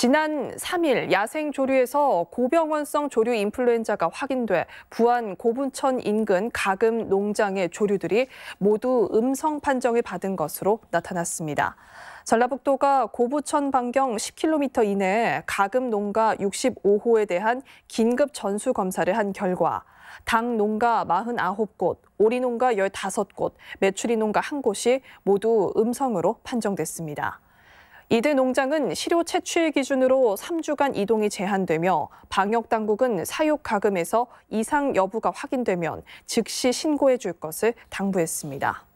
지난 3일 야생 조류에서 고병원성 조류 인플루엔자가 확인돼 부안 고분천 인근 가금 농장의 조류들이 모두 음성 판정을 받은 것으로 나타났습니다. 전라북도가 고부천 반경 10km 이내에 가금 농가 65호에 대한 긴급 전수 검사를 한 결과 당 농가 49곳, 오리 농가 15곳, 메추리 농가 한곳이 모두 음성으로 판정됐습니다. 이들 농장은 시료 채취 기준으로 3주간 이동이 제한되며 방역당국은 사육 가금에서 이상 여부가 확인되면 즉시 신고해 줄 것을 당부했습니다.